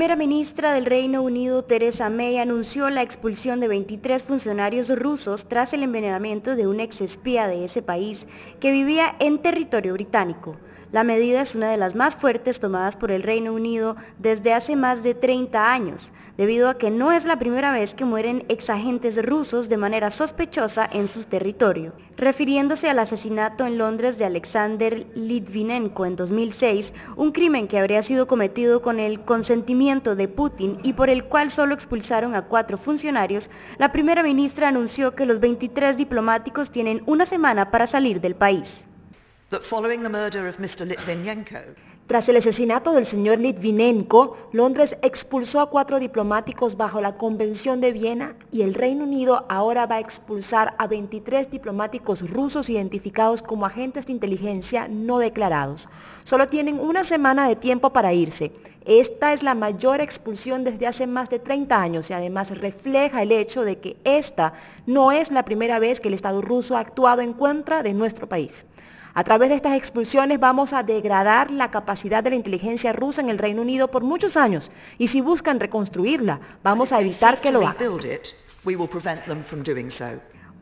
primera ministra del Reino Unido, Theresa May, anunció la expulsión de 23 funcionarios rusos tras el envenenamiento de un exespía de ese país que vivía en territorio británico. La medida es una de las más fuertes tomadas por el Reino Unido desde hace más de 30 años, debido a que no es la primera vez que mueren exagentes rusos de manera sospechosa en su territorio. Refiriéndose al asesinato en Londres de Alexander Litvinenko en 2006, un crimen que habría sido cometido con el consentimiento de Putin y por el cual solo expulsaron a cuatro funcionarios, la primera ministra anunció que los 23 diplomáticos tienen una semana para salir del país. Tras el asesinato del señor Litvinenko, Londres expulsó a cuatro diplomáticos bajo la Convención de Viena y el Reino Unido ahora va a expulsar a 23 diplomáticos rusos identificados como agentes de inteligencia no declarados. Solo tienen una semana de tiempo para irse. Esta es la mayor expulsión desde hace más de 30 años y además refleja el hecho de que esta no es la primera vez que el Estado ruso ha actuado en contra de nuestro país. A través de estas expulsiones vamos a degradar la capacidad de la inteligencia rusa en el Reino Unido por muchos años y si buscan reconstruirla, vamos a evitar que lo hagan.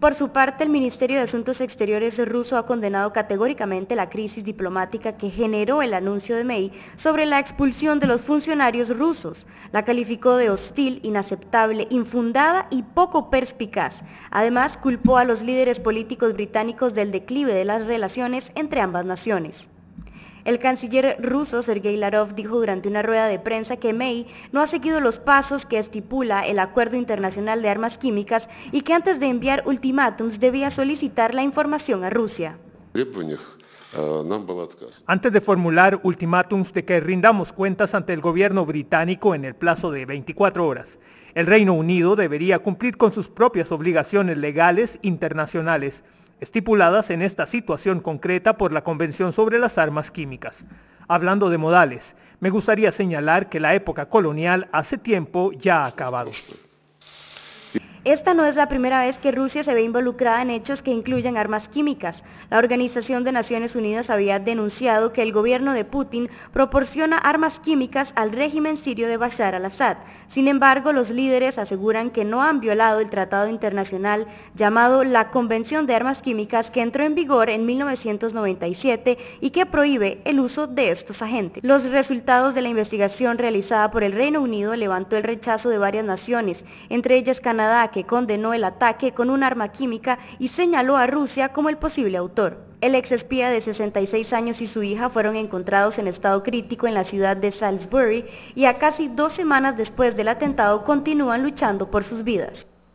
Por su parte, el Ministerio de Asuntos Exteriores ruso ha condenado categóricamente la crisis diplomática que generó el anuncio de May sobre la expulsión de los funcionarios rusos. La calificó de hostil, inaceptable, infundada y poco perspicaz. Además, culpó a los líderes políticos británicos del declive de las relaciones entre ambas naciones. El canciller ruso Sergei Larov dijo durante una rueda de prensa que May no ha seguido los pasos que estipula el Acuerdo Internacional de Armas Químicas y que antes de enviar ultimátums debía solicitar la información a Rusia. Antes de formular ultimátums de que rindamos cuentas ante el gobierno británico en el plazo de 24 horas, el Reino Unido debería cumplir con sus propias obligaciones legales internacionales estipuladas en esta situación concreta por la Convención sobre las Armas Químicas. Hablando de modales, me gustaría señalar que la época colonial hace tiempo ya ha acabado. Esta no es la primera vez que Rusia se ve involucrada en hechos que incluyen armas químicas. La Organización de Naciones Unidas había denunciado que el gobierno de Putin proporciona armas químicas al régimen sirio de Bashar al-Assad. Sin embargo, los líderes aseguran que no han violado el tratado internacional llamado la Convención de Armas Químicas que entró en vigor en 1997 y que prohíbe el uso de estos agentes. Los resultados de la investigación realizada por el Reino Unido levantó el rechazo de varias naciones, entre ellas Canadá, que condenó el ataque con un arma química y señaló a Rusia como el posible autor. El ex espía de 66 años y su hija fueron encontrados en estado crítico en la ciudad de Salisbury y a casi dos semanas después del atentado continúan luchando por sus vidas.